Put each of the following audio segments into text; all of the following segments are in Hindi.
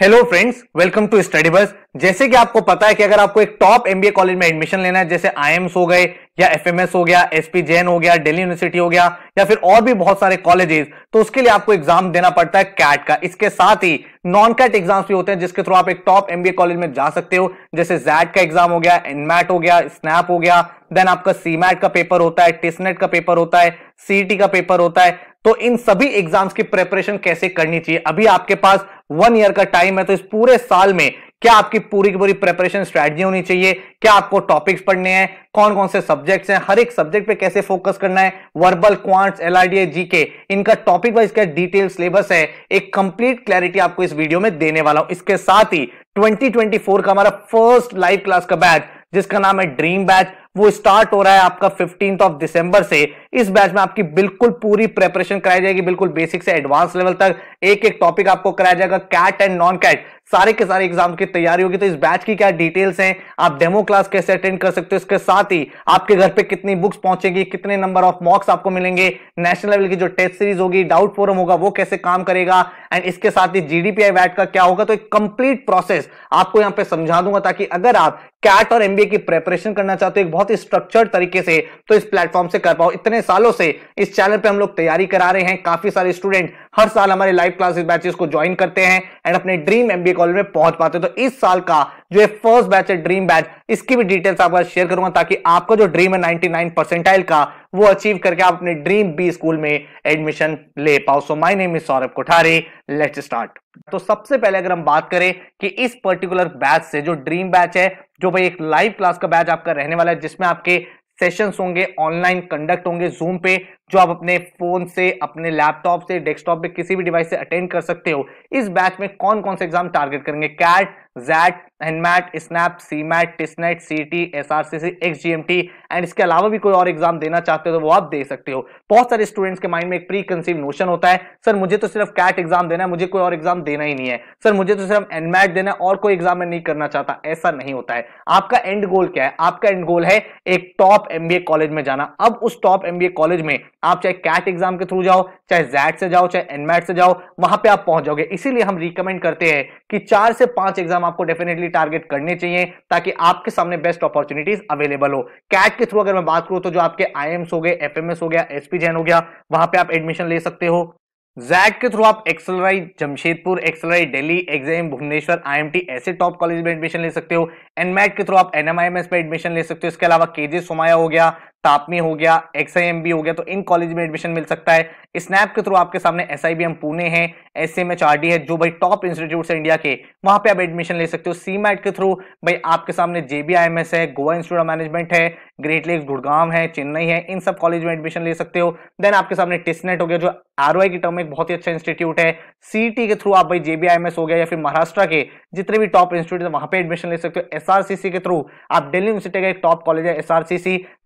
Hello friends welcome to study बस जैसे कि आपको पता है कि अगर आपको एक टॉप एमबीए कॉलेज में एडमिशन लेना है जैसे आईएम्स हो गए या एफएमएस हो गया एसपी जैन हो गया दिल्ली यूनिवर्सिटी हो गया या फिर और भी बहुत सारे कॉलेजेस तो उसके लिए आपको एग्जाम देना पड़ता है कैट का इसके साथ ही नॉन कैट एग्जाम्स भी होते हैं जिसके थ्रू आप एक टॉप एमबीए कॉलेज में जा सकते हो जैसे जैट का एग्जाम हो गया एनमैट हो गया स्नैप हो गया देन आपका सीमैट का पेपर होता है टिस्नेट e का पेपर होता है सीटी e का पेपर होता है तो इन सभी एग्जाम्स की प्रेपरेशन कैसे करनी चाहिए अभी आपके पास वन ईयर का टाइम है तो इस पूरे साल में क्या आपकी पूरी की पूरी प्रेपरेशन स्ट्रैटेजी होनी चाहिए क्या आपको टॉपिक्स पढ़ने हैं कौन कौन से सब्जेक्ट्स हैं हर एक सब्जेक्ट पे कैसे फोकस करना है वर्बल क्वांट्स एलआरडीए जीके इनका टॉपिक वाइज क्या डिटेल सिलेबस है एक कंप्लीट क्लैरिटी आपको इस वीडियो में देने वाला हूं इसके साथ ही 2024 का हमारा फर्स्ट लाइव क्लास का बैच जिसका नाम है ड्रीम बैच वो स्टार्ट हो रहा है आपका फिफ्टींथ ऑफ दिसंबर से इस बैच में आपकी बिल्कुल पूरी प्रेपरेशन कराई जाएगी बिल्कुल बेसिक से एडवांस लेवल तक एक एक टॉपिक आपको कराया जाएगा कैट एंड नॉन कैट सारे के सारे एग्जाम की तैयारी होगी तो इस बैच की क्या डिटेल्स हैं आप डेमो क्लास कैसे अटेंड कर सकते हो इसके साथ ही आपके घर पे कितनी बुक्स पहुंचेगी कितने नंबर ऑफ मॉक्स आपको मिलेंगे नेशनल लेवल की जो टेस्ट सीरीज होगी डाउट फोरम होगा वो कैसे काम करेगा एंड इसके साथ ही जीडीपीआई वैट का क्या होगा तो एक कंप्लीट प्रोसेस आपको यहां पे समझा दूंगा ताकि अगर आप कैट और एमबीए की प्रेपरेशन करना चाहते हो एक बहुत ही स्ट्रक्चर्ड तरीके से तो इस प्लेटफॉर्म से कर पाओ इतने सालों से इस चैनल पे हम लोग तैयारी करा रहे हैं काफी सारे स्टूडेंट हर साल हमारे लाइव क्लासेस बैचेस को ज्वाइन करते हैं एंड अपने ड्रीम एमबीए कॉलेज में पहुंच पाते हैं तो इस साल का जो है फर्स्ट बैच है ड्रीम बैच इसकी भी डिटेल्स आपके साथ शेयर करूंगा ताकि आपका जो ड्रीम है 99 परसेंटाइल का वो अचीव करके आप अपने ड्रीम बी स्कूल में एडमिशन ले पाओ so my name is Saurabh Kothari let's start तो सबसे पहले अगर हम बात करें कि इस पर्टिकुलर बैच से जो ड्रीम बैच है जो भाई एक लाइव क्लास का बैच आपका रहने वाला है जिसमें आपके सेशंस होंगे ऑनलाइन कंडक्ट होंगे जूम पे जो आप अपने फोन से अपने लैपटॉप से डेस्कटॉप पे किसी भी डिवाइस से अटेंड कर सकते हो इस बैच में कौन कौन से एग्जाम टारगेट करेंगे CAT XAT NMAT SNAP C MAT TISSNET C T S R C C X G M T and इसके अलावा भी कोई और एग्जाम देना चाहते हो तो वो आप दे सकते हो बहुत सारे स्टूडेंट्स के माइंड में एक प्री कंसीव नोशन होता है सर मुझे तो सिर्फ कैट एग्जाम देना है मुझे कोई और एग्जाम देना ही नहीं है सर मुझे तो सिर्फ एनमैट देना है और कोई एग्जाम मैं नहीं करना चाहता ऐसा नहीं होता है आपका एंड गोल क्या है आपका एंड गोल है एक टॉप एमबीए कॉलेज में जाना अब उस टॉप एमबीए कॉलेज में आप चाहे कैट एग्जाम के थ्रू जाओ चाहे जैट से जाओ चाहे एनमैट से जाओ वहां पे आप पहुंच जाओगे इसीलिए हम रिकमेंड करते हैं कि चार से पांच एग्जाम आपको डेफिनेटली टारगेट करने चाहिए ताकि आपके सामने बेस्ट अपॉर्चुनिटीज अवेलेबल हो कैट के थ्रू अगर मैं बात करूं तो जो आपके आई हो गए एफ हो गया एसपी जैन हो गया वहां पर आप एडमिशन ले सकते हो जैक के थ्रू आप XLRI Jamshedpur XLRI Delhi XIM Bhubaneswar IMT ऐसे टॉप कॉलेज में एडमिशन ले सकते हो एनमैट के थ्रू आप एनएमआईएमएस पे एडमिशन ले सकते हो इसके अलावा केजे सोमाया हो गया तापमी हो गया एक्स हो गया तो इन कॉलेज में एडमिशन मिल सकता है स्नैप के थ्रू आपके सामने एस पुणे है एस एम है जो भाई टॉप इंस्टीट्यूट है इंडिया के वहां पे आप एडमिशन ले सकते हो सी के थ्रू भाई आपके सामने जेबीआईएमएस है गोवा इंस्टीट्यूट ऑफ मैनेजमेंट है ग्रेट लेक गुड़गांव है चेन्नई है इन सब कॉलेज में एडमिशन ले सकते हो देन आपके सामने टिस्नेट हो गया जो आर की टर्म में बहुत ही अच्छा इंस्टीट्यूट है सी e के थ्रू आप भाई जेबीआईएमएस हो गया या फिर महाराष्ट्र के जितने भी टॉप इंस्टीट्यूट है वहां पे एडमिशन ले सकते हो एस के थ्रू आप डेली यूनिवर्सिटी का एक टॉप कॉलेज है एस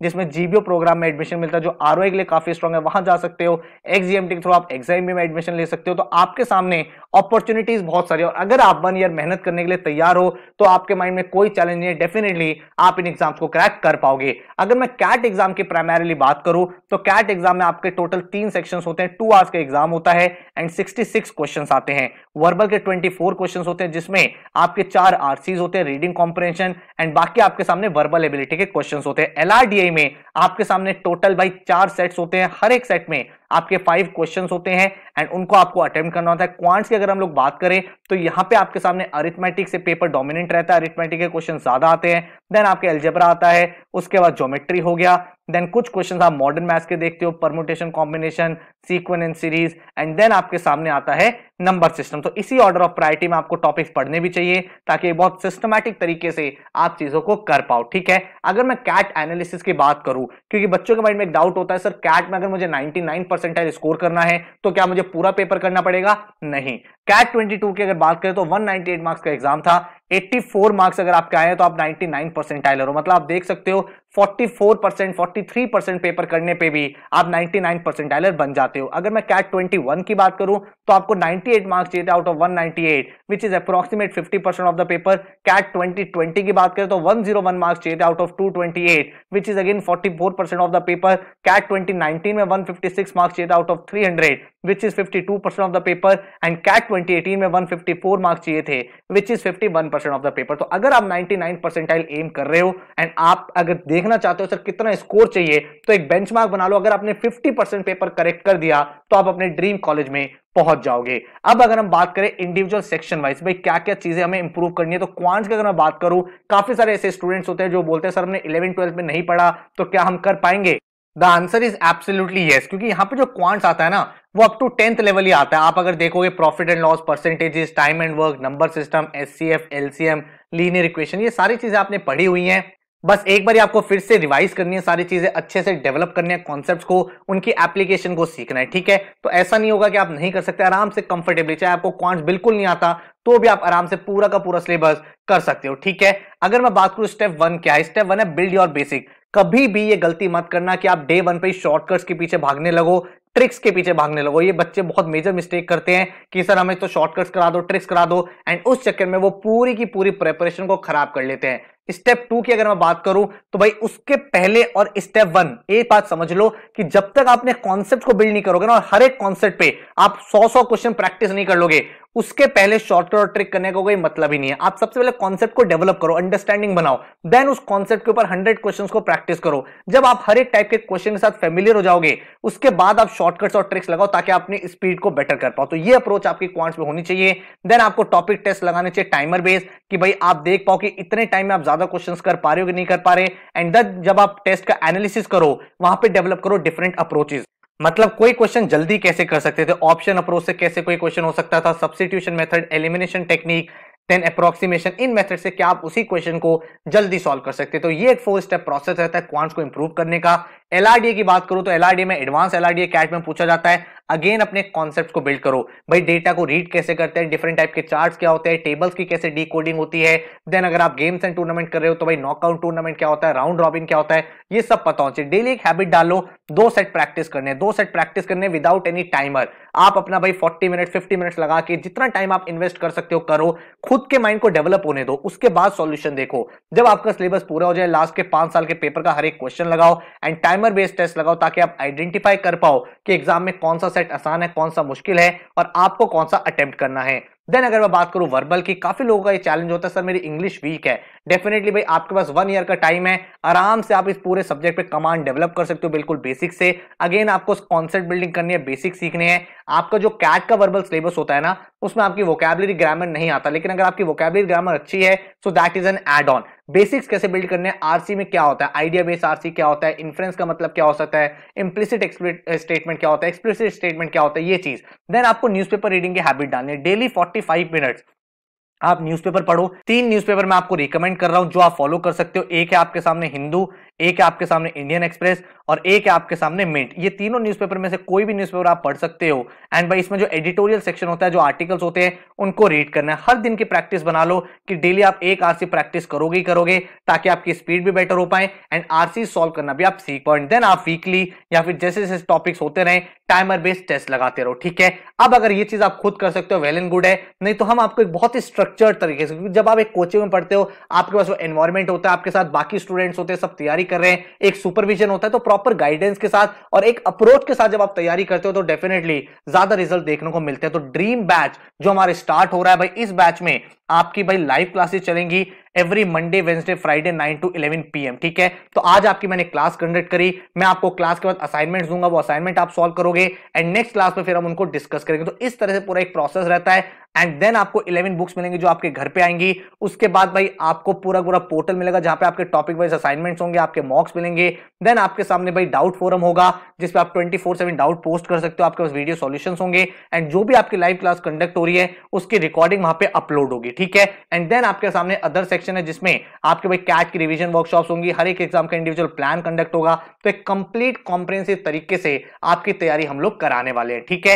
जिसमें जी डीबीओ प्रोग्राम में एडमिशन मिलता है जो आर के लिए काफी स्ट्रॉग है वहां जा सकते हो एक्सजीएम के थ्रू आप एक्सआईएम में एडमिशन ले सकते हो तो आपके सामने अपॉर्चुनिटीज बहुत सारी और अगर आप वन ईयर मेहनत करने के लिए तैयार हो तो आपके माइंड में कोई चैलेंज नहीं है डेफिनेटली आप इन एग्जाम्स को क्रैक कर पाओगे अगर मैं कैट एग्जाम की प्राइमरीली बात करूं तो कैट एग्जाम में आपके टोटल तीन सेक्शन होते हैं टू आवर्स का एग्जाम होता है एंड 66 क्वेश्चन आते हैं वर्बल के 24 क्वेश्चन होते हैं जिसमें आपके चार आरसीज होते हैं रीडिंग कॉम्प्रेंशन एंड बाकी आपके सामने वर्बल एबिलिटी के क्वेश्चन होते हैं एलआरडीआई में आपके सामने टोटल भाई चार सेट्स होते हैं हर एक सेट में आपके फाइव क्वेश्चन होते हैं एंड उनको आपको अटेम्प्ट करना होता है क्वांट्स की अगर हम लोग बात करें तो यहाँ पे आपके सामने अरिथमेटिक से पेपर डोमिनेंट रहता है अरिथमेटिक के क्वेश्चन ज्यादा आते हैं देन आपके एल्जेब्रा आता है उसके बाद ज्योमेट्री हो गया देन कुछ क्वेश्चन आप मॉडर्न मैथ्स के देखते हो permutation combination sequence and series and then आपके सामने आता है नंबर सिस्टम तो इसी ऑर्डर ऑफ प्रायोरिटी में आपको टॉपिक्स पढ़ने भी चाहिए ताकि बहुत सिस्टमैटिक तरीके से आप चीजों को कर पाओ ठीक है अगर मैं कैट एनालिसिस की बात करूं क्योंकि बच्चों के माइंड में एक डाउट होता है सर कैट में अगर मुझे नाइनटी परसेंटाइल स्कोर करना है तो क्या मुझे पूरा पेपर करना पड़ेगा नहीं कैट 22 की अगर बात करें तो 198 मार्क्स का एग्जाम था 84 मार्क्स अगर आपके आए हैं तो आप 99 परसेंटाइलर हो मतलब आप देख सकते हो 44 परसेंट फोर्टी परसेंट पेपर करने पे भी आप 99 परसेंटाइलर बन जाते हो अगर मैं कैट 21 की बात करूं तो आपको 98 मार्क्स चाहिए थे out of 198 ninety which is approximate 50 percent of the paper CAT 2020 की बात करें तो 101 मार्क्स चाहिए out of 228 which is again 44 percent of the paper CAT 2019 में 156 मार्क्स चाहिए out of 300 which is 52 percent of the paper and CAT 2018 में 154 मार्क्स चाहिए थे which is 51 percent of the paper तो अगर आप 99 परसेंटाइल एम कर रहे हो एंड आप अगर देखना चाहते हो सर कितना स्कोर चाहिए तो एक बेंचमार्क बना लो अगर आपने 50 परसेंट पेपर करेक्ट कर दिया तो आप अपने ड्रीम कॉलेज में पहुंच जाओगे अब अगर हम बात करें इंडिविजुअल सेक्शन वाइज भाई क्या क्या चीजें हमें इंप्रूव करनी है तो क्वांट्स की अगर मैं बात करूं काफी सारे ऐसे स्टूडेंट्स होते हैं जो बोलते हैं सर हमने इलेवन ट्वेल्थ में नहीं पढ़ा तो क्या हम कर पाएंगे the answer is absolutely yes क्योंकि यहाँ पे जो क्वांट्स आता है ना वो अप टू टेंथ लेवल ही आता है आप अगर देखोगे profit and loss percentages time and work number system S C F M linear equation ये सारी चीजें आपने पढ़ी हुई हैं बस एक बार आपको फिर से रिवाइज करनी है सारी चीजें अच्छे से डेवलप करनी है कॉन्सेप्ट को उनकी एप्लीकेशन को सीखना है ठीक है तो ऐसा नहीं होगा कि आप नहीं कर सकते आराम से कंफर्टेबली चाहे आपको क्वांट्स बिल्कुल नहीं आता तो भी आप आराम से पूरा का पूरा सिलेबस कर सकते हो ठीक है अगर मैं बात करूं स्टेप वन क्या है स्टेप वन है बिल्ड योर बेसिक कभी भी ये गलती मत करना कि आप डे वन पे शॉर्टकट्स के पीछे भागने लगो ट्रिक्स के पीछे भागने लगो ये बच्चे बहुत मेजर मिस्टेक करते हैं कि सर हमें तो शॉर्टकट्स करा दो ट्रिक्स करा दो एंड उस चक्कर में वो पूरी की पूरी प्रेपरेशन को खराब कर लेते हैं स्टेप टू की अगर मैं बात करूं तो भाई उसके पहले और स्टेप वन एक बात समझ लो कि जब तक आपने कॉन्सेप्ट को बिल्ड नहीं करोगे ना और हर एक कॉन्सेप्ट पे आप सौ सौ क्वेश्चन प्रैक्टिस नहीं कर लोगे उसके पहले शॉर्टकट और ट्रिक करने का कोई मतलब ही नहीं है आप सबसे पहले कॉन्सेप्ट को डेवलप करो अंडरस्टैंडिंग बनाओ देन उस कॉन्सेप्ट के ऊपर हंड्रेड क्वेश्चन को प्रैक्टिस करो जब आप हर एक टाइप के क्वेश्चन के साथ फेमिलियर हो जाओगे उसके बाद आप शॉर्टकट्स और ट्रिक्स लगाओ ताकि आप अपनी स्पीड को बेटर कर पाओ तो ये अप्रोच आपकी क्वांट्स में होनी चाहिए देन आपको टॉपिक टेस्ट लगाने चाहिए टाइमर बेस कि भाई आप देख पाओ कि इतने टाइम में आप ज्यादा क्वेश्चन कर पा रहे हो कि नहीं कर पा रहे एंड जब आप टेस्ट का एनालिसिस करो वहां पर डेवलप करो डिफरेंट अप्रोचेस मतलब कोई क्वेश्चन जल्दी कैसे कर सकते थे ऑप्शन अप्रोच से कैसे कोई क्वेश्चन हो सकता था substitution method elimination technique then approximation इन मेथड से क्या आप उसी क्वेश्चन को जल्दी सॉल्व कर सकते तो ये एक फोर स्टेप प्रोसेस रहता है क्वांट्स को इंप्रूव करने का एलआरडीए की बात करूं तो एलआरडीए में एडवांस एलआरडीए कैट में पूछा जाता है अगेन अपने कॉन्सेप्ट को बिल्ड करो भाई डेटा को रीड कैसे करते हैं डिफरेंट टाइप के चार्ट्स क्या होते हैं टेबल्स की कैसे डी होती है देन अगर आप गेम्स एंड टूर्नामेंट कर रहे हो तो भाई नॉकआउट टूर्नामेंट क्या होता है राउंड रॉबिन क्या होता है ये सब पता होना चाहिए डेली एक हैबिट डालो दो सेट प्रैक्टिस करने दो सेट प्रैक्टिस करने विदाउट एनी टाइमर आप अपना भाई 40 मिनट 50 मिनट लगा के जितना टाइम आप इन्वेस्ट कर सकते हो करो खुद के माइंड को डेवलप होने दो उसके बाद सॉल्यूशन देखो जब आपका सिलेबस पूरा हो जाए लास्ट के पांच साल के पेपर का हर एक क्वेश्चन लगाओ एंड टाइमर बेस्ड टेस्ट लगाओ ताकि आप आइडेंटिफाई कर पाओ कि एग्जाम में कौन सा सेट आसान है कौन सा मुश्किल है और आपको कौन सा अटेम्प्ट करना है देन अगर मैं बात करूं वर्बल की काफी लोगों का ये चैलेंज होता है सर मेरी इंग्लिश वीक है डेफिनेटली भाई आपके पास वन ईयर का टाइम है आराम से आप इस पूरे सब्जेक्ट पे कमांड डेवलप कर सकते हो बिल्कुल बेसिक से अगेन आपको कॉन्सेप्ट बिल्डिंग करनी है बेसिक सीखने हैं आपका जो कैट का वर्बल सिलेबस होता है ना उसमें आपकी वोकेबलरी ग्रामर नहीं आता लेकिन अगर आपकी वोकेबलरी ग्रामर अच्छी है so that is an add on basics कैसे बिल्ड करने हैं आरसी में क्या होता है आइडिया बेस आरसी क्या होता है इन्फ्रेंस का मतलब क्या हो सकता है इम्प्लिसिट स्टेटमेंट क्या होता है एक्सप्लिसिट स्टेटमेंट क्या होता है ये चीज देन आपको न्यूज़पेपर रीडिंग की हैबिट डालनी है डेली 45 मिनट्स आप न्यूज़पेपर पढ़ो तीन न्यूज़पेपर मैं आपको रिकमेंड कर रहा हूं जो आप फॉलो कर सकते हो एक है आपके सामने हिंदू एक है आपके सामने इंडियन एक्सप्रेस और एक है आपके सामने मिंट ये तीनों न्यूज़पेपर में से कोई भी न्यूज़पेपर आप पढ़ सकते हो एंड भाई इसमें जो एडिटोरियल सेक्शन होता है जो आर्टिकल्स होते हैं उनको रीड करना है हर दिन की प्रैक्टिस बना लो कि डेली आप एक आरसी प्रैक्टिस करोगे ही करोगे ताकि आपकी स्पीड भी बेटर हो पाए एंड आरसी सॉल्व करना भी आप सीख पाओ देन आप वीकली या फिर जैसे जैसे टॉपिक्स होते रहे टाइमर बेस्ड टेस्ट लगाते रहो ठीक है अब अगर ये चीज़ आप खुद कर सकते हो वेल एंड गुड है नहीं तो हम आपको एक बहुत ही स्ट्रक्चर्ड तरीके से जब आप एक कोचिंग में पढ़ते हो आपके पास वो एनवायरमेंट होता है आपके साथ बाकी स्टूडेंट्स होते हैं सब तैयारी कर रहे हैं एक सुपरविजन होता है तो प्रॉपर गाइडेंस के साथ और एक अप्रोच के साथ जब आप तैयारी करते हो तो डेफिनेटली ज्यादा रिजल्ट देखने को मिलते हैं तो ड्रीम बैच जो हमारे स्टार्ट हो रहा है भाई इस बैच में आपकी भाई लाइव क्लासेस चलेंगी every Monday Wednesday Friday 9 to 11 PM ठीक है तो आज आपकी मैंने क्लास कंडक्ट करी मैं आपको क्लास के बाद असाइनमेंट दूंगा वो असाइनमेंट आप सॉल्व करोगे एंड नेक्स्ट क्लास में फिर हम उनको डिस्कस करेंगे तो इस तरह से पूरा एक प्रोसेस रहता है एंड देन आपको 11 बुक्स मिलेंगे जो आपके घर पे आएंगी उसके बाद भाई आपको पूरा पूरा पोर्टल मिलेगा जहां पे आपके टॉपिक वाइज असाइनमेंट्स होंगे आपके मॉक्स मिलेंगे देन आपके सामने भाई डाउट फोरम होगा जिसपे आप 24/7 डाउट पोस्ट कर सकते हो आपके पास वीडियो सॉल्यूशंस होंगे एंड जो भी आपकी लाइव क्लास कंडक्ट हो रही है उसकी रिकॉर्डिंग वहां पे अपलोड होगी ठीक है एंड देन आपके सामने अदर सेक्शन है जिसमें आपके भाई कैट की रिविजन वर्कशॉप होंगी हर एक एग्जाम का इंडिविजुअल प्लान कंडक्ट होगा तो एक कंप्लीट कॉम्प्रेंसिव तरीके से आपकी तैयारी हम लोग कराने वाले हैं ठीक है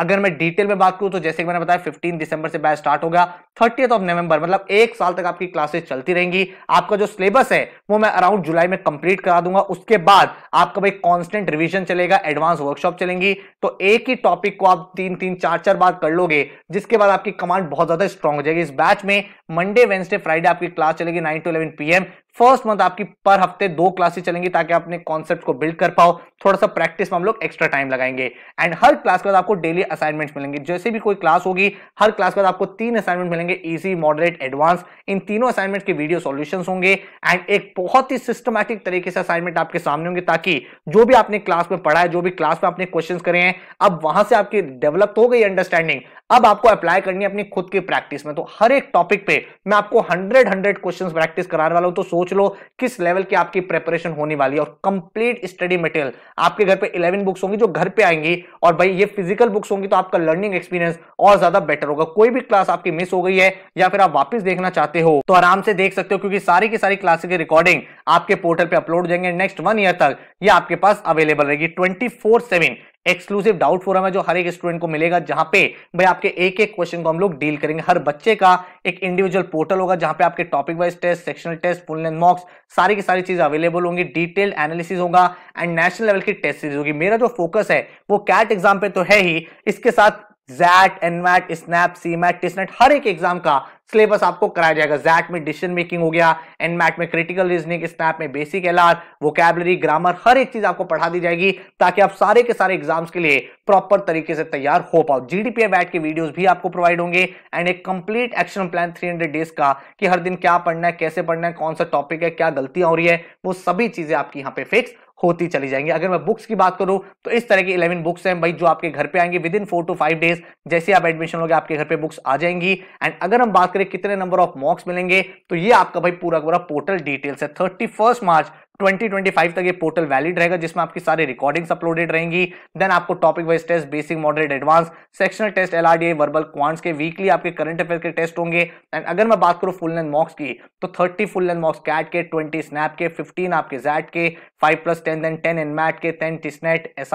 अगर मैं डिटेल में बात करूं तो जैसे कि मैंने बताया 15 दिसंबर से बैच स्टार्ट होगा थर्टी ऑफ नवंबर मतलब एक साल तक आपकी क्लासेस चलती रहेंगी आपका जो सिलेबस है वो मैं अराउंड जुलाई में कंप्लीट करा दूंगा उसके बाद आपका भाई कांस्टेंट रिवीजन चलेगा एडवांस वर्कशॉप चलेंगी तो एक ही टॉपिक को आप तीन तीन चार चार बार कर लोगे जिसके बाद आपकी कमांड बहुत ज्यादा स्ट्रांग हो जाएगी इस बैच में मंडे वेंसडे फ्राइडे आपकी क्लास चलेगी nine to eleven PM first month आपकी पर हफ्ते दो क्लासेस चलेंगी ताकि आप अपने कॉन्सेप्ट को बिल्ड कर पाओ थोड़ा सा प्रैक्टिस में हम लोग एक्स्ट्रा टाइम लगाएंगे एंड हर क्लास के बाद आपको डेली असाइनमेंट्स मिलेंगे जैसे भी कोई क्लास होगी हर क्लास के बाद आपको तीन असाइनमेंट मिलेंगे इजी मॉडरेट एडवांस इन तीनों असाइनमेंट के वीडियो सोल्यूशन होंगे एंड एक बहुत ही सिस्टमैटिक तरीके से असाइनमेंट आपके सामने होंगे ताकि जो भी आपने क्लास में पढ़ा है जो भी क्लास में आपने क्वेश्चन करें अब वहां से आपकी डेवलप हो गई अंडरस्टैंडिंग अब आपको अप्लाई करनी है अपनी खुद की प्रैक्टिस में तो हर एक टॉपिक पे मैं आपको हंड्रेड हंड्रेड क्वेश्चन प्रैक्टिस कराने वाला हूं तो सोच लो किस लेवल की आपकी प्रेपरेशन होने वाली है और कंप्लीट स्टडी मटेरियल आपके घर पे इलेवन बुक्स होंगी जो घर पे आएंगी और भाई ये फिजिकल बुक्स होंगी तो आपका लर्निंग एक्सपीरियंस और ज्यादा बेटर होगा कोई भी क्लास आपकी मिस हो गई है या फिर आप वापस देखना चाहते हो तो आराम से देख सकते हो क्योंकि सारी की सारी क्लासेस की रिकॉर्डिंग आपके पोर्टल पे अपलोड हो जाएंगे नेक्स्ट वन ईयर तक ये आपके पास अवेलेबल रहेगी twenty four seven exclusive doubt forum है जो हर एक स्टूडेंट को मिलेगा जहां पे भाई आपके एक एक क्वेश्चन को हम लोग डील करेंगे हर बच्चे का एक इंडिविजुअल पोर्टल होगा जहां पे आपके topic wise test sectional test full length mocks सारी की सारी चीज अवेलेबल होंगी डिटेल्ड एनालिसिस होगा एंड नेशनल लेवल की टेस्ट सीरीज होगी मेरा जो फोकस है वो कैट एग्जाम पे तो है ही इसके साथ XAT NMAT SNAP MAT TISSNET हर एक एग्जाम का सिलेबस आपको कराया जाएगा जैट में डिसीजन मेकिंग हो गया एनमैट में क्रिटिकल रीजनिंग स्नैप में basic L R vocabulary grammar हर एक चीज आपको पढ़ा दी जाएगी ताकि आप सारे के सारे एग्जाम्स के लिए प्रॉपर तरीके से तैयार हो पाओ जीडीपीए बैट के वीडियोज भी आपको प्रोवाइड होंगे एंड एक complete action plan three hundred days का कि हर दिन क्या पढ़ना है कैसे पढ़ना है कौन सा टॉपिक है क्या गलतियां हो रही है वो सभी चीजें आपकी यहाँ पे फिक्स होती चली जाएंगी अगर मैं बुक्स की बात करूं तो इस तरह की इलेवन बुक्स हैं भाई जो आपके घर पे आएंगे within four to five days जैसे आप एडमिशन हो आपके घर पे बुक्स आ जाएंगी एंड अगर हम बात करें कितने नंबर ऑफ मॉक्स मिलेंगे तो ये आपका भाई पूरा पूरा पोर्टल डिटेल्स है थर्टी मार्च 2025 तक ये पोर्टल वैलिड रहेगा जिसमें आपकी सारी रिकॉर्डिंग्स अपलोडेड रहेंगी देन आपको topic wise test basic moderate advance sectional test LRDA verbal quants के वीकली आपके करंट अफेयर के टेस्ट होंगे एंड अगर मैं बात करूँ फुल लेंथ मॉक्स की तो thirty full length mocks CAT के ट्वेंटी स्नैप के फिफ्टीन आपके जैट के five plus ten then ten NMAT के ten TISSNET S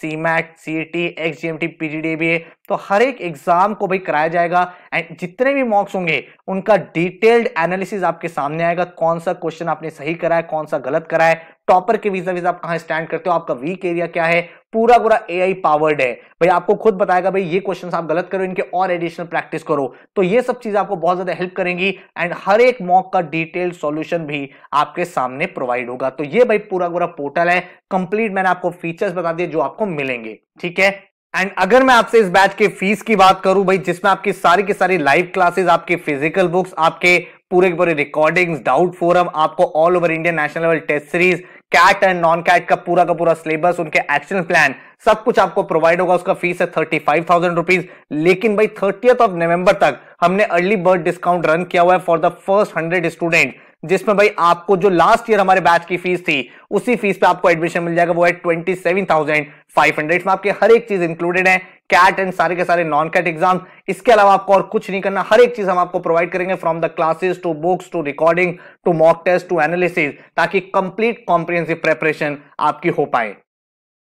C Mac C T X G M T P G D B A तो हर एक एग्जाम को भाई कराया जाएगा एंड जितने भी मॉक्स होंगे उनका डिटेल्ड एनालिसिस आपके सामने आएगा कौन सा क्वेश्चन आपने सही करा है कौन सा गलत करा है टॉपर के वीजा वीजा आप कहाँ स्टैंड करते हो आपका वीक एरिया क्या है पूरा पूरा ए आई पावर्ड है भाई आपको खुद बताएगा भाई ये क्वेश्चन आप गलत करो इनके और एडिशनल प्रैक्टिस करो तो ये सब चीज आपको बहुत ज्यादा हेल्प करेंगी एंड हर एक मॉक का डिटेल सॉल्यूशन भी आपके सामने प्रोवाइड होगा तो ये भाई पूरा पूरा पोर्टल है कंप्लीट मैंने आपको फीचर्स बता दिए जो आपको मिलेंगे ठीक है एंड अगर मैं आपसे इस बैच के फीस की बात करूं भाई जिसमें आपकी सारी की सारी लाइव क्लासेस आपके फिजिकल बुक्स आपके पूरे के पूरे रिकॉर्डिंग्स डाउट फोरम आपको all over India national level test series CAT and non CAT का पूरा का पूरा सिलेबस उनके एक्शन प्लान सब कुछ आपको प्रोवाइड होगा उसका फीस है थर्टी फाइव थाउजेंड रुपीज लेकिन भाई थर्टियथ ऑफ नवंबर तक हमने अर्ली बर्थ डिस्काउंट रन किया हुआ है for the first hundred student जिसमें भाई आपको जो लास्ट ईयर हमारे बैच की फीस थी उसी फीस पे आपको एडमिशन मिल जाएगा वो है twenty seven thousand five hundred में आपके हर एक चीज इंक्लूडेड है कैट एंड सारे के सारे नॉन कैट एग्जाम इसके अलावा आपको और कुछ नहीं करना हर एक चीज हम आपको प्रोवाइड करेंगे from the classes to books to recording to mock test to analysis ताकि कंप्लीट कॉम्प्रिहेंसिव प्रेपरेशन आपकी हो पाए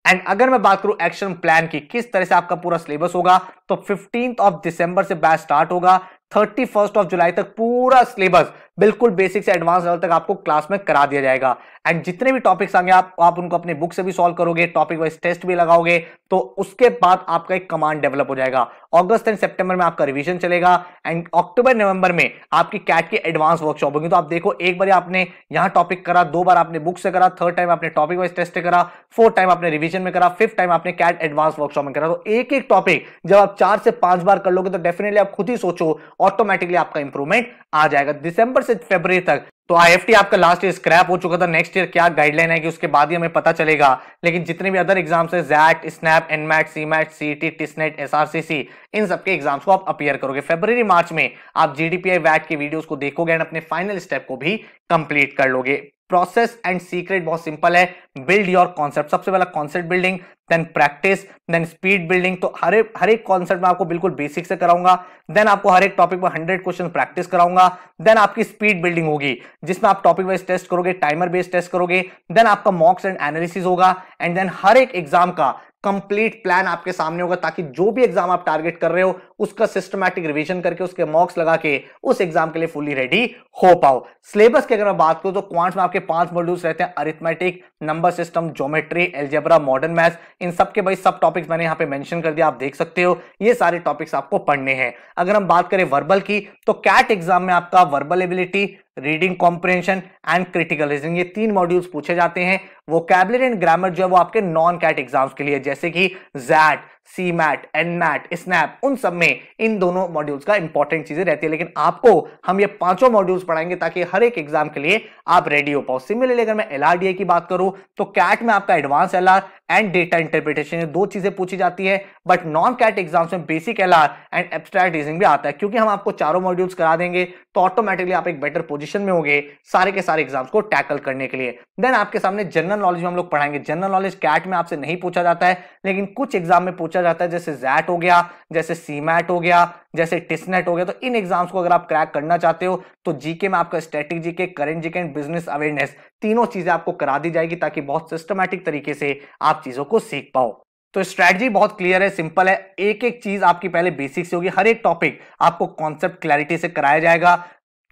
एंड अगर मैं बात करूं एक्शन प्लान की किस तरह से आपका पूरा सिलेबस होगा तो फिफ्टींथ ऑफ दिसंबर से बैच स्टार्ट होगा थर्टी फर्स्ट ऑफ जुलाई तक पूरा सिलेबस बिल्कुल बेसिक से एडवांस लेवल तक आपको क्लास में करा दिया जाएगा एंड जितने भी टॉपिक्स आगे आप आप उनको अपने बुक से भी सॉल्व करोगे टॉपिक वाइज टेस्ट भी लगाओगे तो उसके बाद आपका एक कमांड डेवलप हो जाएगा अगस्त एंड सितंबर में आपका रिवीजन चलेगा एंड अक्टूबर नवंबर में आपकी कैट की एडवांस वर्कशॉप होगी तो आप देखो एक बार आपने यहाँ टॉपिक करा दो बार आपने बुक से करा थर्ड टाइम आपने टॉपिक वाइज टेस्ट करा फोर्थ टाइम आपने रिविजन में करा फिफ्थ टाइम आपने कैट एडवांस वर्कशॉप में करा तो एक एक टॉपिक जब आप चार से पांच बार कर लोगे तो डेफिनेटली आप खुद ही सोचो ऑटोमेटिकली आपका इंप्रूवमेंट आ जाएगा दिसंबर से फरवरी तक तो आई आपका लास्ट ईयर स्क्रैप हो चुका था नेक्स्ट ईयर क्या गाइडलाइन है कि उसके बाद ही हमें पता चलेगा लेकिन जितने भी अदर एग्जाम्स है XAT SNAP NMAT CMAT CMAT CT TISSNET SRCC इन सबके एग्जाम्स को आप अपियर करोगे फेब्रवरी मार्च में आप जीडीपीआई वैट के वीडियोस को देखोगे एंड अपने फाइनल स्टेप को भी कंप्लीट कर लोगे प्रोसेस एंड सीक्रेट बहुत सिंपल है बिल्ड योर कॉन्सेप्ट सबसे पहला concept building then practice then speed building तो हर एक हर एक कॉन्सेप्ट में आपको बिल्कुल बेसिक से कराऊंगा देन आपको हर एक टॉपिक पर हंड्रेड क्वेश्चन प्रैक्टिस कराऊंगा देन आपकी स्पीड बिल्डिंग होगी जिसमें आप टॉपिक वाइज टेस्ट करोगे टाइमर बेस्ड टेस्ट करोगे देन आपका मॉक्स एंड एनालिसिस होगा एंड देन हर एक एग्जाम का कंप्लीट प्लान आपके सामने होगा ताकि जो भी एग्जाम आप टारगेट कर रहे हो उसका सिस्टमैटिक रिवीजन करके उसके मॉक्स लगा के उस एग्जाम के लिए फुली रेडी हो पाओ सिलेबस की अगर मैं बात करूं तो क्वांट्स में आपके पांच मॉड्यूल्स रहते हैं arithmetic number system geometry algebra modern maths इन सब के भाई सब टॉपिक्स मैंने यहाँ पे मेंशन कर दिया आप देख सकते हो ये सारे टॉपिक्स आपको पढ़ने हैं अगर हम बात करें वर्बल की तो कैट एग्जाम में आपका verbal ability reading comprehension and critical reasoning ये तीन मॉड्यूल्स पूछे जाते हैं कैबलेट एंड ग्रामर जो है वो आपके नॉन कैट एग्जाम्स के लिए जैसे कि XAT CMAT NMAT SNAP उन सब में इन दोनों मॉड्यूल्स का इंपॉर्टेंट चीजें रहती है लेकिन आपको हम ये पांचों मॉड्यूल्स पढ़ाएंगे ताकि हर एक एग्जाम के लिए आप रेडी हो पाओ सिमिलरली अगर मैं एल की बात करूं तो कैट में आपका advance L and data interpretation ये दो चीजें पूछी जाती है बट नॉन कैट एग्जाम्स में basic L and abstract reasoning भी आता है क्योंकि हम आपको चारों मॉड्यूल्स करा देंगे तो ऑटोमेटिकली आप एक बेटर पोजिशन में होंगे सारे के सारे एग्जाम्स को टैकल करने के लिए देन आपके सामने जनरल जनरल नॉलेज में हम लोग पढ़ाएंगे जनरल नॉलेज कैट में आपसे नहीं पूछा जाता है लेकिन कुछ एग्जाम में पूछा जाता है जैसे जैट हो गया जैसे सीमैट हो गया जैसे टिस्नेट हो गया तो इन एग्जाम्स को अगर आप क्रैक करना चाहते हो तो जीके में आपका static GK current GK and business awareness तीनों चीजें आपको करा दी जाएगी ताकि बहुत सिस्टमेटिक तरीके से आप चीजों को सीख पाओ तो स्ट्रैटेजी बहुत क्लियर है सिंपल है एक एक चीज आपकी पहले बेसिक से होगी हर एक टॉपिक आपको कॉन्सेप्ट क्लैरिटी से कराया जाएगा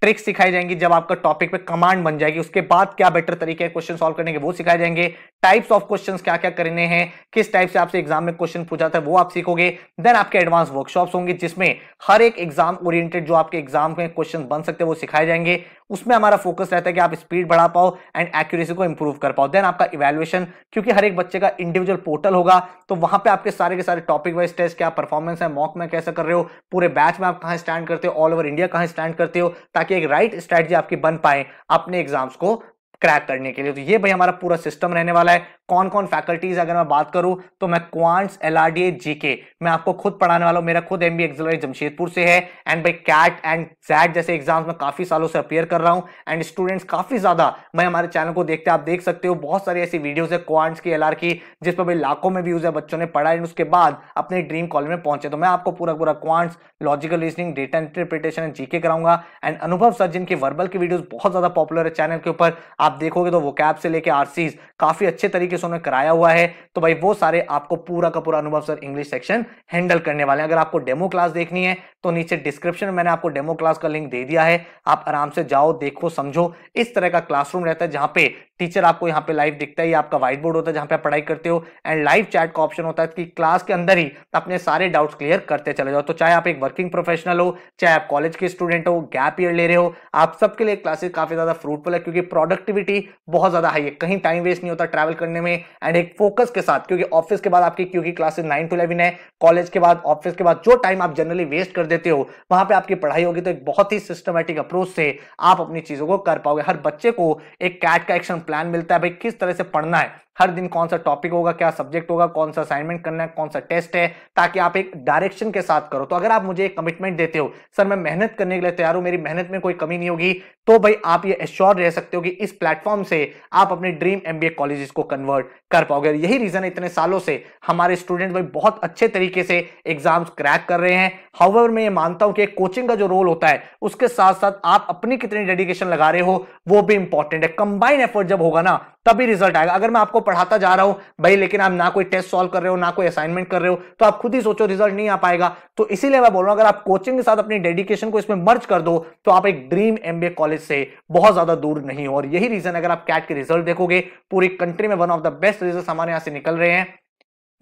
ट्रिक्स सिखाई जाएंगी जब आपका टॉपिक पे कमांड बन जाएगी उसके बाद क्या बेटर तरीके है क्वेश्चन सॉल्व करने के वो सिखाए जाएंगे टाइप्स ऑफ क्वेश्चन क्या क्या करने हैं किस टाइप से आपसे एग्जाम में क्वेश्चन पूछा था वो आप सीखोगे देन आपके एडवांस वर्कशॉप्स होंगे जिसमें हर एक एग्जाम ओरिएंटेड जो आपके एग्जाम में क्वेश्चन बन सकते हैं वो सिखाए जाएंगे उसमें हमारा फोकस रहता है कि आप स्पीड बढ़ा पाओ एंड एक्यूरेसी को इंप्रूव कर पाओ देन आपका इवेल्युएशन क्योंकि हर एक बच्चे का इंडिविजुअल पोर्टल होगा तो वहां पे आपके सारे के सारे टॉपिक वाइज टेस्ट क्या परफॉर्मेंस है मॉक में कैसे कर रहे हो पूरे बैच में आप कहाँ स्टैंड करते हो ऑल ओवर इंडिया कहाँ स्टैंड करते हो ताकि ताकि एक राइट स्ट्रैटेजी आपकी बन पाए अपने एग्जाम्स को क्रैक करने के लिए तो ये भाई हमारा पूरा सिस्टम रहने वाला है कौन कौन फैकल्टीज अगर मैं बात करूं तो मैं quants L R D GK मैं आपको खुद पढ़ाने वाला हूं मेरा खुद एम बी जमशेदपुर से है and by CAT and XAT जैसे एग्जाम्स में काफी सालों से अपेयर कर रहा हूं एंड स्टूडेंट्स काफी ज्यादा मैं हमारे चैनल को देखते आप देख सकते हो बहुत सारी ऐसी वीडियोज है क्वांट्स की एल की जिस पर भाई लाखों में व्यूज है बच्चों ने पढ़ा एंड उसके बाद अपने ड्रीम कॉलेज में पहुंचे तो मैं आपको पूरा पूरा quants logical reasoning data interpretation and GK कराऊंगा एंड अनुभव सर जिनकी वर्बल की वीडियोज बहुत ज्यादा पॉपुलर है चैनल के ऊपर आप देखोगे तो वो कैब से लेकर आरसीज काफी अच्छे तरीके से उन्होंने कराया हुआ है तो भाई वो सारे आपको पूरा का पूरा अनुभव सर इंग्लिश सेक्शन हैंडल करने वाले हैं अगर आपको डेमो क्लास देखनी है तो नीचे डिस्क्रिप्शन में मैंने आपको डेमो क्लास का लिंक दे दिया है आप आराम से जाओ देखो समझो इस तरह का क्लासरूम रहता है जहां पे टीचर आपको यहाँ पे लाइव दिखता है ये आपका व्हाइट बोर्ड होता है जहाँ पे आप पढ़ाई करते हो एंड लाइव चैट का ऑप्शन होता है कि क्लास के अंदर ही अपने सारे डाउट्स क्लियर करते चले जाओ तो चाहे आप एक वर्किंग प्रोफेशनल हो चाहे आप कॉलेज के स्टूडेंट हो गैप ईयर ले रहे हो आप सबके लिए क्लासेस काफी ज्यादा फ्रूटफुल है क्योंकि प्रोडक्टिविटी बहुत ज्यादा हाई है कहीं टाइम वेस्ट नहीं होता ट्रैवल करने में एंड एक फोकस के साथ क्योंकि ऑफिस के बाद आपकी क्योंकि क्लासेस नाइन टू इलेवन है कॉलेज के बाद ऑफिस के बाद जो टाइम आप जनरली वेस्ट कर देते हो वहां पर आपकी पढ़ाई होगी तो एक बहुत ही सिस्टमेटिक अप्रोच से आप अपनी चीजों को कर पाओगे हर बच्चे को एक कैट का एक्शन प्लान मिलता है भाई किस तरह से पढ़ना है हर दिन कौन सा टॉपिक होगा क्या सब्जेक्ट होगा कौन सा असाइनमेंट करना है कौन सा टेस्ट है ताकि आप एक डायरेक्शन के साथ करो तो अगर आप मुझे एक कमिटमेंट देते हो सर मैं मेहनत करने के लिए तैयार हूं मेरी मेहनत में कोई कमी नहीं होगी तो भाई आप ये एश्योर रह सकते हो कि इस प्लेटफॉर्म से आप अपने ड्रीम एम कॉलेजेस को कन्वर्ट कर पाओगे यही रीजन है इतने सालों से हमारे स्टूडेंट भाई बहुत अच्छे तरीके से एग्जाम्स क्रैक कर रहे हैं हाउवर मैं ये मानता हूं कि कोचिंग का जो रोल होता है उसके साथ साथ आप अपनी कितनी डेडिकेशन लगा रहे हो वो भी इंपॉर्टेंट है कंबाइन एफर्ट जब होगा ना तभी रिजल्ट आएगा अगर मैं आपको पढ़ाता जा रहा हूं भाई लेकिन आप ना कोई टेस्ट सॉल्व कर रहे हो ना कोई असाइनमेंट कर रहे हो तो आप खुद ही सोचो रिजल्ट नहीं आ पाएगा तो इसीलिए मैं बोल रहा हूं अगर आप कोचिंग के साथ अपनी डेडिकेशन को इसमें मर्ज कर दो तो आप एक ड्रीम एमबीए कॉलेज से बहुत ज्यादा दूर नहीं हो और यही रीजन अगर आप कैट के रिजल्ट देखोगे पूरी कंट्री में one of the best result हमारे यहां से निकल रहे हैं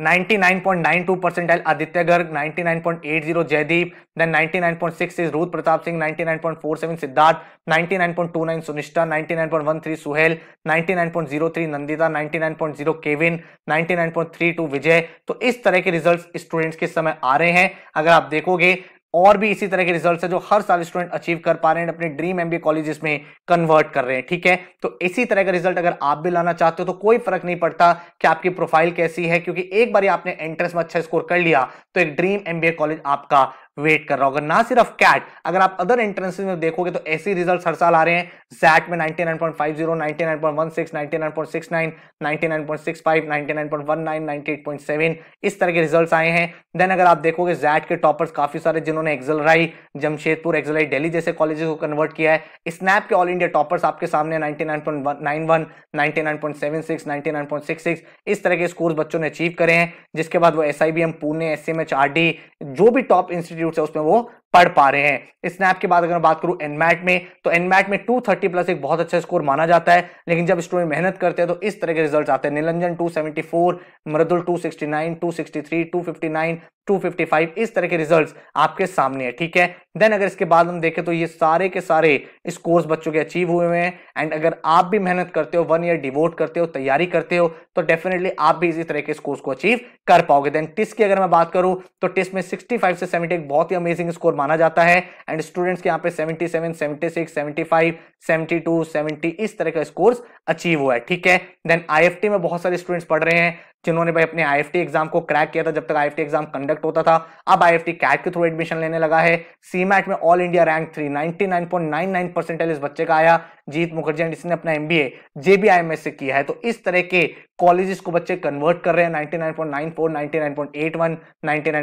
99.92 percentile Aditya Garg, 99.80 Jaydeep, then 99.6 is Ruth Pratap Singh, 99.47 Siddharth, 99.29 Sunishta, 99.13 Suhail, 99.03 Nandita, 99.0 Kevin, 99.32 Vijay. तो इस तरह के रिजल्ट्स स्टूडेंट्स के समय आ रहे हैं अगर आप देखोगे और भी इसी तरह के रिजल्ट है जो हर साल स्टूडेंट अचीव कर पा रहे हैं अपने ड्रीम एमबीए कॉलेजेस में कन्वर्ट कर रहे हैं ठीक है तो इसी तरह का रिजल्ट अगर आप भी लाना चाहते हो तो कोई फर्क नहीं पड़ता कि आपकी प्रोफाइल कैसी है क्योंकि एक बार आपने एंट्रेंस में अच्छा स्कोर कर लिया तो एक ड्रीम एमबीए कॉलेज आपका वेट कर रहा होगा ना सिर्फ कैट अगर आप अदर एंट्रेंस में देखोगे तो ऐसे रिजल्ट हर साल आ रहे हैं जैट में 99.50, 99.16, 99.69, 99.65, 99.19, इस तरह के रिजल्ट आए हैं देन अगर आप देखोगे जैट के टॉपर्स काफी सारे जिन्होंने राई जमशेदपुर एक्जलराई डेली जैसे कॉलेज को कन्वर्ट किया है स्नैप के ऑल इंडिया टॉपर्स आपके सामने 99.91, 99.76, 99.66 इस तरह के स्कोर बच्चों ने अचीव करे हैं जिसके बाद वो S I B M Pune एस जो भी टॉप इंस्टीट्यूट एट्रीब्यूट्स है उसमें वो पढ़ पा रहे हैं स्नैप के बाद अगर मैं बात करूं एनमैट में तो एनमैट में 230 प्लस एक बहुत अच्छा स्कोर माना जाता है लेकिन जब स्टूडेंट मेहनत करते हैं तो इस तरह के रिजल्ट आते हैं निलंजन 274 मृदुल 269 263 259 255 इस तरह के रिजल्ट्स आपके सामने है ठीक है देन अगर इसके बाद हम देखें तो ये सारे के सारे स्कोर बच्चों के अचीव हुए हैं एंड अगर आप भी मेहनत करते हो वन ईयर डिवोट करते हो तैयारी करते हो तो डेफिनेटली आप भी इसी तरह के स्कोर को अचीव कर पाओगे देन टिस्ट की अगर मैं बात करूं तो टिस्ट में सिक्सटी से सेवेंटी बहुत ही अमेजिंग स्कोर माना जाता है एंड स्टूडेंट्स के यहाँ पे 77, 76, 75, 72, 70 इस तरह का स्कोर्स अचीव हुआ है ठीक है देन आईएफटी में बहुत सारे स्टूडेंट्स पढ़ रहे हैं जिन्होंने भाई अपने आई एग्जाम को क्रैक किया था जब तक आई एग्जाम कंडक्ट होता था अब आई कैट के थ्रू एडमिशन लेने लगा है सी में all India rank three ninety percentage इस बच्चे का आया जीत मुखर्जी एंड इसने अपना एमबीए जेबी आई से किया है तो इस तरह के कॉलेजेस को बच्चे कन्वर्ट कर रहे हैं 99.94,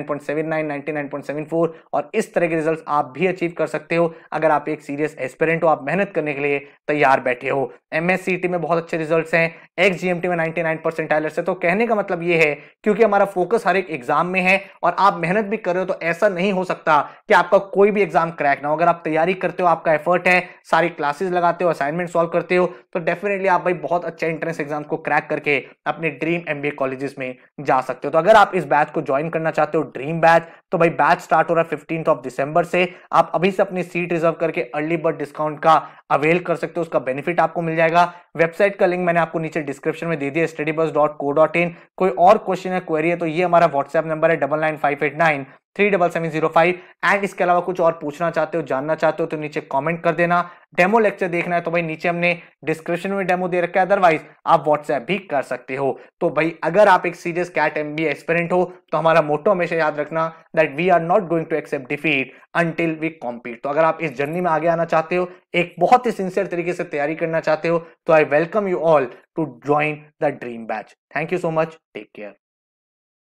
99.81, 99.79, फोर और इस तरह के रिजल्ट्स आप भी अचीव कर सकते हो अगर आप एक सीरियस एस्पेरेंट हो आप मेहनत करने के लिए तैयार बैठे हो एमएससीटी में बहुत अच्छे रिजल्ट हैं एक्स में परसेंट परसेंटाइलर्स है तो कहने का का मतलब ये है क्योंकि हमारा फोकस हर एक एग्जाम में है और आप मेहनत भी कर रहे हो तो ऐसा नहीं हो सकता कि आपका कोई भी एग्जाम क्रैक ना हो अगर आप तैयारी करते हो आपका एफर्ट है सारी क्लासेस लगाते हो असाइनमेंट सॉल्व करते हो तो डेफिनेटली आप भाई बहुत अच्छा एंट्रेंस एग्जाम को क्रैक करके अपने ड्रीम एम बी में जा सकते हो तो अगर आप इस बैच को ज्वाइन करना चाहते हो ड्रीम बैच तो भाई बैच स्टार्ट हो रहा है फिफ्टीन ऑफ दिसंबर से आप अभी से अपनी सीट रिजर्व करके अर्ली बर्ड डिस्काउंट का अवेल कर सकते हो उसका बेनिफिट आपको मिल जाएगा वेबसाइट का लिंक मैंने आपको नीचे डिस्क्रिप्शन में दे दिया स्टडी बस डॉट को डॉट इन कोई और क्वेश्चन है क्वेरी है तो ये हमारा व्हाट्सएप नंबर है double nine five eight nine three double seven zero five and इसके अलावा कुछ और पूछना चाहते हो जानना चाहते हो तो नीचे कमेंट कर देना डेमो लेक्चर देखना है तो भाई नीचे हमने डिस्क्रिप्शन में डेमो दे रखा है अदरवाइज आप व्हाट्सएप भी कर सकते हो तो भाई अगर आप एक serious CAT M B aspirant हो तो हमारा मोटो हमेशा याद रखना that we are not going to accept defeat until we compete तो अगर आप इस जर्नी में आगे आना चाहते हो एक बहुत ही सिंसियर तरीके से तैयारी करना चाहते हो तो I welcome you all to join the dream batch thank you so much take care